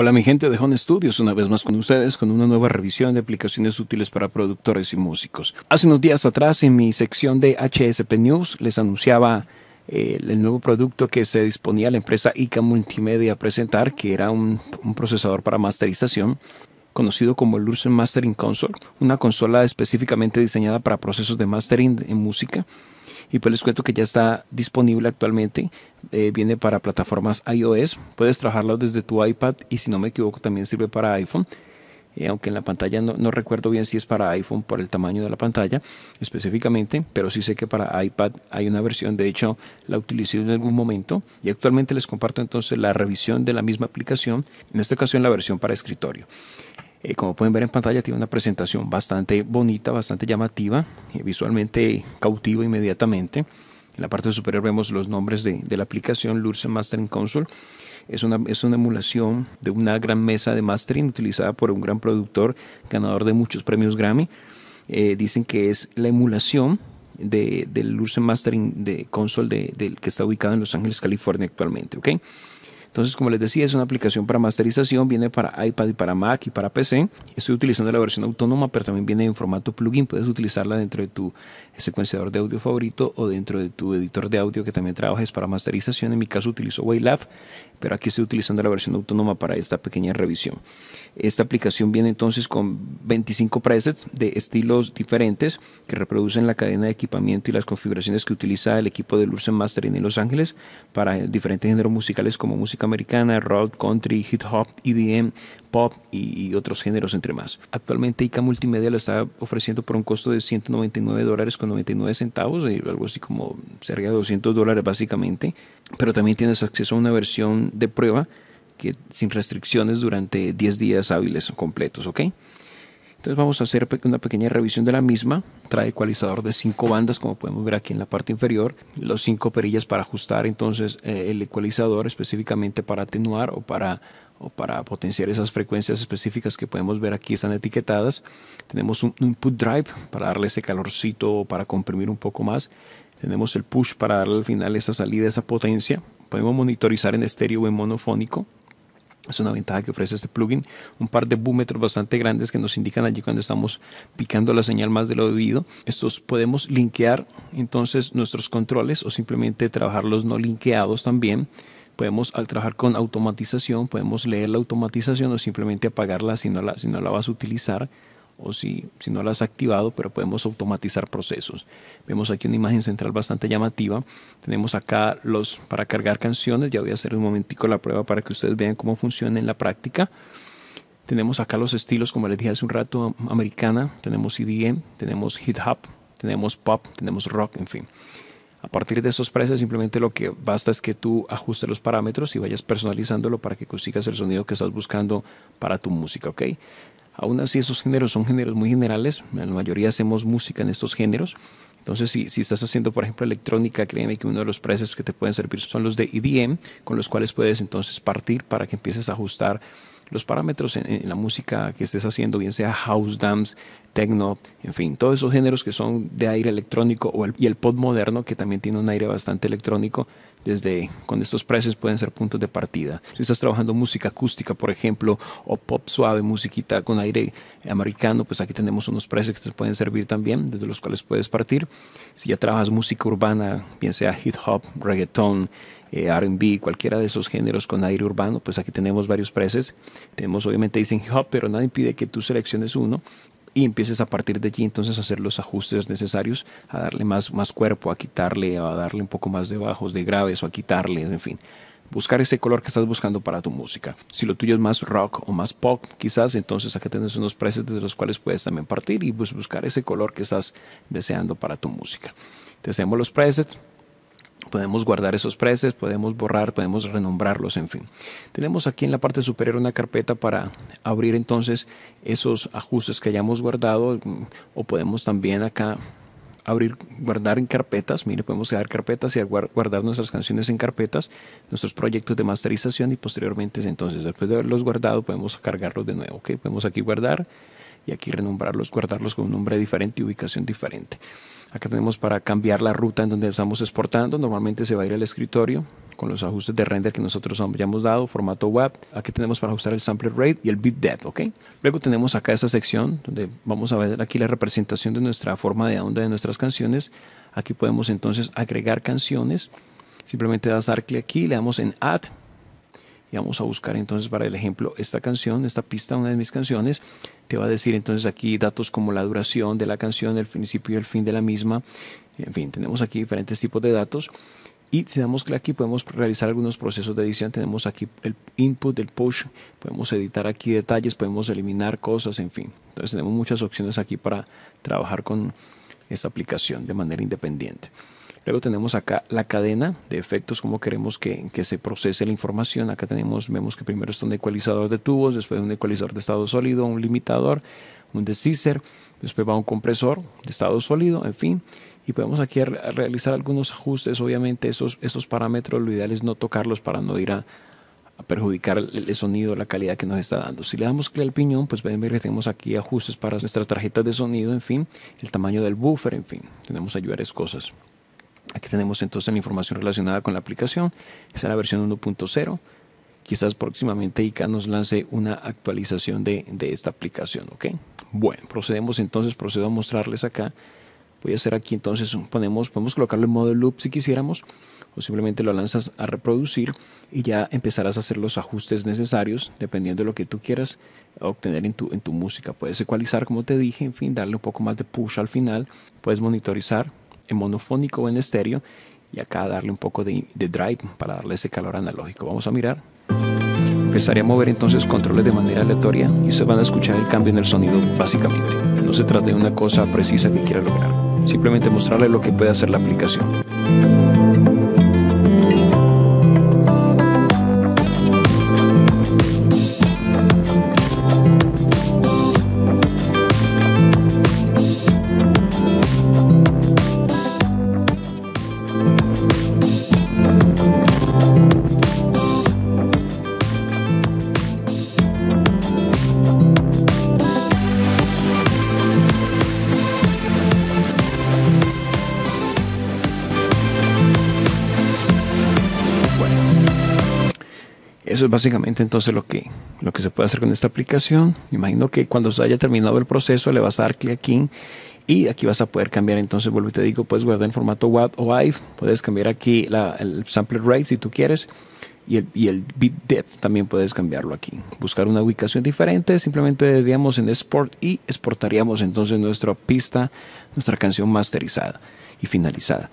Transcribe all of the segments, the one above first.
Hola mi gente de Home Studios, una vez más con ustedes con una nueva revisión de aplicaciones útiles para productores y músicos. Hace unos días atrás en mi sección de HSP News les anunciaba eh, el nuevo producto que se disponía la empresa ICA Multimedia a presentar, que era un procesador para masterización conocido como el Lursen Mastering Console, una consola específicamente diseñada para procesos de mastering en música. Y pues les cuento que ya está disponible actualmente, eh, viene para plataformas iOS, puedes trabajarlo desde tu iPad y si no me equivoco también sirve para iPhone. Eh, aunque en la pantalla no, no, recuerdo bien si es para iPhone por el tamaño de la pantalla específicamente, pero sí sé que para iPad hay una versión, de hecho la utilicé en algún momento y actualmente les comparto entonces la revisión de la misma aplicación, en esta ocasión la versión para escritorio. Eh, como pueden ver en pantalla, tiene una presentación bastante bonita, bastante llamativa, eh, visualmente cautiva inmediatamente. En la parte superior vemos los nombres de, la aplicación Lursen Mastering Console. Es una, es una emulación de una gran mesa de mastering utilizada por un gran productor, ganador de muchos premios Grammy. Eh, dicen que es la emulación del Lursen Mastering de Console de, que está ubicado en Los Ángeles, California actualmente. ¿okay? Entonces, como les decía, es una aplicación para masterización, viene para iPad y para Mac y para PC. Estoy utilizando la versión autónoma, pero también viene en formato plugin. Puedes utilizarla dentro de tu secuenciador de audio favorito o dentro de tu editor de audio que también trabajes para masterización. En mi caso utilizo Waylab, pero aquí estoy utilizando la versión autónoma para esta pequeña revisión. Esta aplicación viene entonces con 25 presets de estilos diferentes que reproducen la cadena de equipamiento y las configuraciones que utiliza el equipo de luce Mastering en Los Ángeles para diferentes géneros musicales como música americana, rock, country, hip hop, EDM, pop y, otros géneros entre más. Actualmente ICA Multimedia lo está ofreciendo por un costo de 199 dólares con 99 centavos, eh, algo así como cerca de 200 dólares básicamente, pero también tienes acceso a una versión de prueba que sin restricciones durante 10 días hábiles completos, ¿ok? Entonces vamos a hacer una pequeña revisión de la misma. Trae ecualizador de 5 bandas, como podemos ver aquí en la parte inferior. Los 5 perillas para ajustar entonces eh, el ecualizador específicamente para atenuar o para o para potenciar esas frecuencias específicas que podemos ver aquí están etiquetadas. Tenemos un input drive para darle ese calorcito o para comprimir un poco más. Tenemos el push para darle al final esa salida, esa potencia. Podemos monitorizar en estéreo o en monofónico. Es una ventaja que ofrece este plugin. Un par de búmetros bastante grandes que nos indican allí cuando estamos picando la señal más de lo debido. Estos podemos linkear entonces nuestros controles o simplemente trabajarlos no linkeados también. Podemos al trabajar con automatización, podemos leer la automatización o simplemente apagarla si no la, si no la vas a utilizar o si, si no la has activado, pero podemos automatizar procesos. Vemos aquí una imagen central bastante llamativa. Tenemos acá los para cargar canciones. Ya voy a hacer un momentico la prueba para que ustedes vean cómo funciona en la práctica. Tenemos acá los estilos, como les dije hace un rato, americana. Tenemos EDM, tenemos hip hop, tenemos pop, tenemos rock, en fin. A partir de esos precios, simplemente lo que basta es que tú ajustes los parámetros y vayas personalizándolo para que consigas el sonido que estás buscando para tu música, ¿ok? Aún así, esos géneros son géneros muy generales. La mayoría hacemos música en estos géneros. Entonces, si, estás haciendo, por ejemplo, electrónica, créeme que uno de los precios que te pueden servir son los de IDM, e con los cuales puedes entonces partir para que empieces a ajustar los parámetros en, la música que estés haciendo, bien sea house, dance, techno, en fin, todos esos géneros que son de aire electrónico y el pop moderno, que también tiene un aire bastante electrónico, desde cuando estos precios pueden ser puntos de partida. Si estás trabajando música acústica, por ejemplo, o pop suave, musiquita con aire americano, pues aquí tenemos unos precios que te pueden servir también, desde los cuales puedes partir. Si ya trabajas música urbana, bien sea hip hop, reggaeton, eh, RB, cualquiera de esos géneros con aire urbano, pues aquí tenemos varios precios. Tenemos obviamente dicen hip hop, pero nada impide que tú selecciones uno y empieces a partir de allí entonces a hacer los ajustes necesarios, a darle más, más cuerpo, a quitarle, a darle un poco más de bajos, de graves o a quitarle, en fin buscar ese color que estás buscando para tu música. Si lo tuyo es más rock o más pop, quizás entonces acá tienes unos presets de los cuales puedes también partir y pues buscar ese color que estás deseando para tu música. Te hacemos los presets, Podemos guardar esos presets, podemos borrar, podemos renombrarlos, en fin. Tenemos aquí en la parte superior una carpeta para abrir entonces esos ajustes que hayamos guardado mm, o podemos también acá abrir, guardar en carpetas. Mire, podemos crear carpetas y guardar nuestras canciones en carpetas, nuestros proyectos de masterización y posteriormente entonces después de haberlos guardado podemos cargarlos de nuevo. ¿Okay? Podemos aquí guardar, y aquí renombrarlos, guardarlos con un nombre diferente y ubicación diferente. Acá tenemos para cambiar la ruta en donde estamos exportando. Normalmente se va a ir al escritorio con los ajustes de render que nosotros hemos dado, formato web. Aquí tenemos para ajustar el sample rate y el bit depth, ¿ok? Luego tenemos acá esta sección donde vamos a ver aquí la representación de nuestra forma de onda de nuestras canciones. Aquí podemos entonces agregar canciones. Simplemente das dar clic aquí, le damos en Add y vamos a buscar entonces para el ejemplo esta canción, esta pista, una de mis canciones, te va a decir entonces aquí datos como la duración de la canción, el principio y el fin de la misma, en fin, tenemos aquí diferentes tipos de datos y si damos clic aquí podemos realizar algunos procesos de edición, tenemos aquí el input, el push, podemos editar aquí detalles, podemos eliminar cosas, en fin, entonces tenemos muchas opciones aquí para trabajar con esta aplicación de manera independiente. Luego tenemos acá la cadena de efectos, cómo queremos que, se procese la información. Acá tenemos, vemos que primero está un ecualizador de tubos, después un ecualizador de estado sólido, un limitador, un descícer, después va un compresor de estado sólido, en fin. Y podemos aquí realizar algunos ajustes. Obviamente esos, esos parámetros, lo ideal es no tocarlos para no ir a, perjudicar el, sonido, la calidad que nos está dando. Si le damos clic al piñón, pues ven que tenemos aquí ajustes para nuestras tarjetas de sonido, en fin, el tamaño del buffer, en fin, tenemos ahí varias cosas. Aquí tenemos entonces la información relacionada con la aplicación. Está es la versión 1.0. Quizás próximamente ICA nos lance una actualización de, de esta aplicación. ¿ok? Bueno, procedemos entonces, procedo a mostrarles acá. Voy a hacer aquí entonces, ponemos, podemos colocarlo en modo loop si quisiéramos o simplemente lo lanzas a reproducir y ya empezarás a hacer los ajustes necesarios dependiendo de lo que tú quieras obtener en tu, en tu música. Puedes ecualizar como te dije, en fin, darle un poco más de push al final, puedes monitorizar en monofónico o en estéreo y acá darle un poco de, de, drive para darle ese calor analógico. Vamos a mirar. Empezaré a mover entonces controles de manera aleatoria y se van a escuchar el cambio en el sonido básicamente. No se trata de una cosa precisa que quiera lograr, simplemente mostrarle lo que puede hacer la aplicación. eso es básicamente entonces lo que, lo que se puede hacer con esta aplicación. Imagino que cuando se haya terminado el proceso le vas a dar clic aquí y aquí vas a poder cambiar entonces, vuelvo y te digo, puedes guardar en formato WAV o IVE, puedes cambiar aquí la, el sample rate si tú quieres y el, y el bit depth también puedes cambiarlo aquí. Buscar una ubicación diferente, simplemente diríamos en export y exportaríamos entonces nuestra pista, nuestra canción masterizada y finalizada.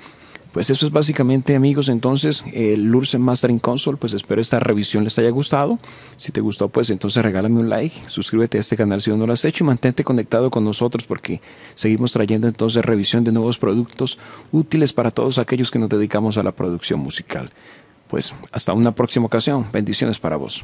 Pues eso es básicamente, amigos, entonces el Lursen Mastering Console, pues espero esta revisión les haya gustado. Si te gustó, pues entonces regálame un like, suscríbete a este canal si aún no lo has hecho y mantente conectado con nosotros porque seguimos trayendo entonces revisión de nuevos productos útiles para todos aquellos que nos dedicamos a la producción musical. Pues hasta una próxima ocasión. Bendiciones para vos.